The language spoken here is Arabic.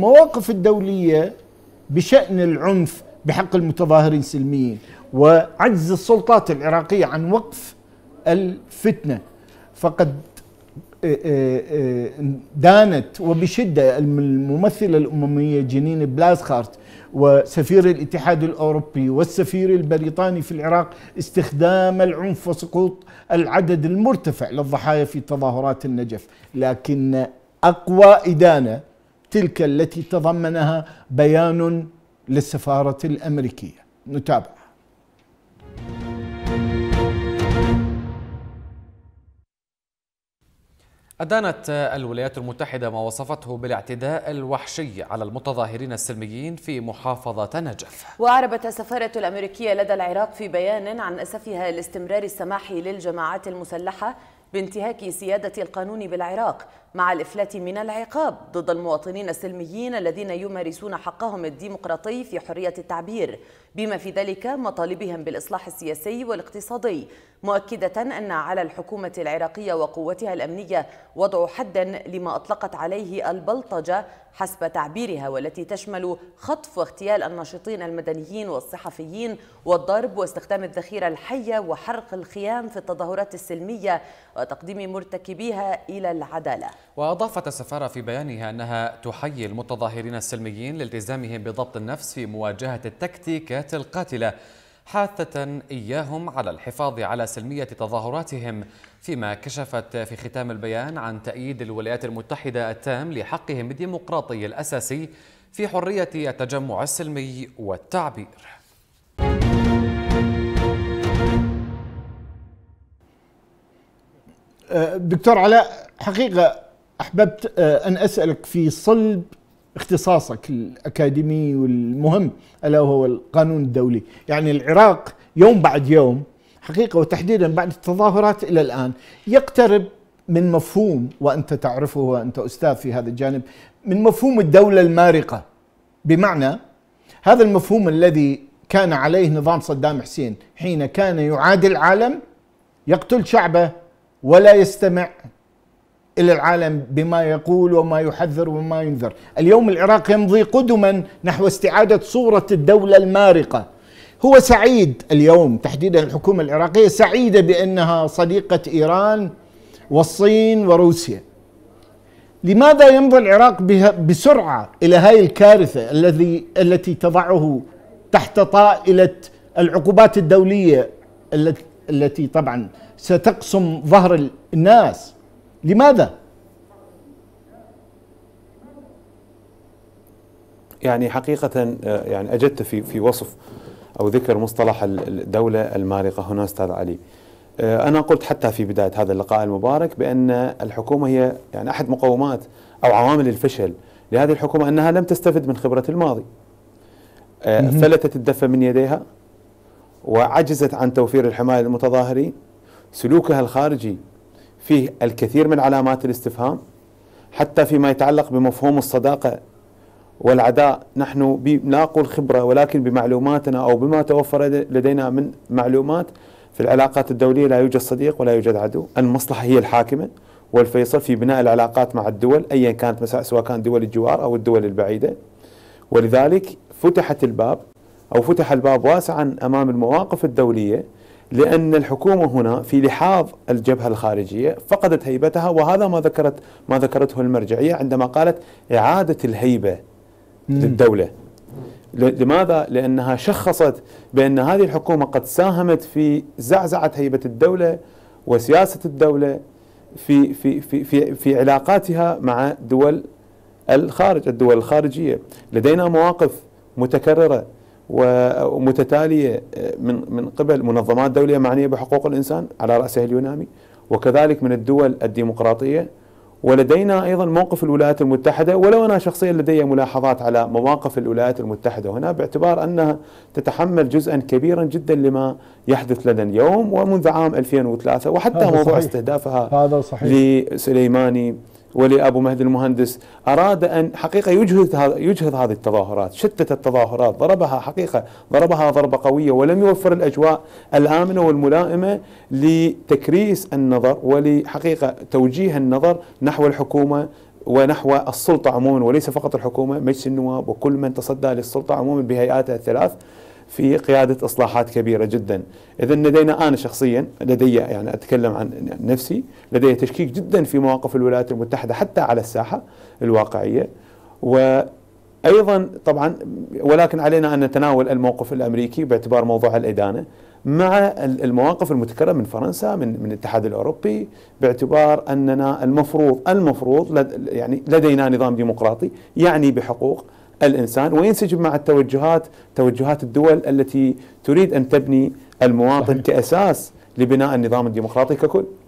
المواقف الدولية بشأن العنف بحق المتظاهرين سلميين وعجز السلطات العراقية عن وقف الفتنة فقد آه، آه، آه، دانت وبشدة الممثلة الأممية جنين بلازخارت وسفير الاتحاد الأوروبي والسفير البريطاني في العراق استخدام العنف وسقوط العدد المرتفع للضحايا في تظاهرات النجف لكن أقوى إدانة تلك التي تضمنها بيان للسفارة الأمريكية نتابع أدانت الولايات المتحدة ما وصفته بالاعتداء الوحشي على المتظاهرين السلميين في محافظة نجف وأعربت السفارة الأمريكية لدى العراق في بيان عن أسفها لاستمرار السماح للجماعات المسلحة بانتهاك سيادة القانون بالعراق مع الإفلات من العقاب ضد المواطنين السلميين الذين يمارسون حقهم الديمقراطي في حرية التعبير بما في ذلك مطالبهم بالإصلاح السياسي والاقتصادي مؤكدة أن على الحكومة العراقية وقوتها الأمنية وضع حدا لما أطلقت عليه البلطجة حسب تعبيرها والتي تشمل خطف واغتيال الناشطين المدنيين والصحفيين والضرب واستخدام الذخيرة الحية وحرق الخيام في التظاهرات السلمية وتقديم مرتكبيها إلى العدالة وأضافت السفارة في بيانها أنها تحيي المتظاهرين السلميين لالتزامهم بضبط النفس في مواجهة التكتيكات القاتلة حاثة إياهم على الحفاظ على سلمية تظاهراتهم فيما كشفت في ختام البيان عن تأييد الولايات المتحدة التام لحقهم الديمقراطي الأساسي في حرية التجمع السلمي والتعبير آه، دكتور علاء حقيقة أحببت آه، أن أسألك في صلب اختصاصك الأكاديمي والمهم ألا وهو القانون الدولي يعني العراق يوم بعد يوم حقيقة وتحديدا بعد التظاهرات إلى الآن يقترب من مفهوم وأنت تعرفه وأنت أستاذ في هذا الجانب من مفهوم الدولة المارقة بمعنى هذا المفهوم الذي كان عليه نظام صدام حسين حين كان يعادي العالم يقتل شعبه ولا يستمع الى العالم بما يقول وما يحذر وما ينذر، اليوم العراق يمضي قدما نحو استعاده صوره الدوله المارقه. هو سعيد اليوم تحديدا الحكومه العراقيه سعيده بانها صديقه ايران والصين وروسيا. لماذا يمضي العراق بسرعه الى هاي الكارثه الذي التي تضعه تحت طائله العقوبات الدوليه التي طبعا ستقسم ظهر الناس لماذا؟ يعني حقيقة آه، يعني أجدت في في وصف أو ذكر مصطلح الدولة المارقة هنا أستاذ علي آه، أنا قلت حتى في بداية هذا اللقاء المبارك بأن الحكومة هي يعني أحد مقومات أو عوامل الفشل لهذه الحكومة أنها لم تستفد من خبرة الماضي آه، فلتت الدفة من يديها وعجزت عن توفير الحماية للمتظاهرين سلوكها الخارجي فيه الكثير من علامات الاستفهام حتى فيما يتعلق بمفهوم الصداقه والعداء نحن لا أقول خبرة ولكن بمعلوماتنا أو بما توفر لدينا من معلومات في العلاقات الدولية لا يوجد صديق ولا يوجد عدو المصلحة هي الحاكمة والفيصل في بناء العلاقات مع الدول أيا كانت مساء سواء كان دول الجوار أو الدول البعيدة ولذلك فتحت الباب أو فتح الباب واسعا أمام المواقف الدولية لأن الحكومة هنا في لحاظ الجبهة الخارجية فقدت هيبتها وهذا ما ذكرت ما ذكرته المرجعية عندما قالت إعادة الهيبة مم. للدولة لماذا؟ لأنها شخصت بأن هذه الحكومة قد ساهمت في زعزعة هيبة الدولة وسياسة الدولة في في في في, في علاقاتها مع دول الخارج الدول الخارجية لدينا مواقف متكررة ومتتاليه آه، من من قبل منظمات دوليه معنيه بحقوق الانسان على راسها اليونامي وكذلك من الدول الديمقراطيه ولدينا ايضا موقف الولايات المتحده ولو انا شخصيا لدي ملاحظات على مواقف الولايات المتحده هنا باعتبار انها تتحمل جزءا كبيرا جدا لما يحدث لنا اليوم ومنذ عام 2003 وحتى موضوع صحيح. استهدافها هذا صحيح. لسليماني ولأبو مهدي المهندس أراد أن حقيقة يجهض, يجهض هذه التظاهرات شتت التظاهرات ضربها حقيقة ضربها ضربة قوية ولم يوفر الأجواء الآمنة والملائمة لتكريس النظر ولحقيقة توجيه النظر نحو الحكومة ونحو السلطة عموما وليس فقط الحكومة مجلس النواب وكل من تصدى للسلطة عموما بهيئاتها الثلاث في قيادة إصلاحات كبيرة جدا إذا لدينا أنا شخصيا لدي يعني أتكلم عن نفسي لدي تشكيك جدا في مواقف الولايات المتحدة حتى على الساحة الواقعية وأيضا طبعا ولكن علينا أن نتناول الموقف الأمريكي باعتبار موضوع الإدانة مع المواقف المتكررة من فرنسا من من الاتحاد الاوروبي باعتبار اننا المفروض المفروض لد يعني لدينا نظام ديمقراطي يعني بحقوق الإنسان وينسجم مع التوجهات توجهات الدول التي تريد أن تبني المواطن صحيح. كأساس لبناء النظام الديمقراطي ككل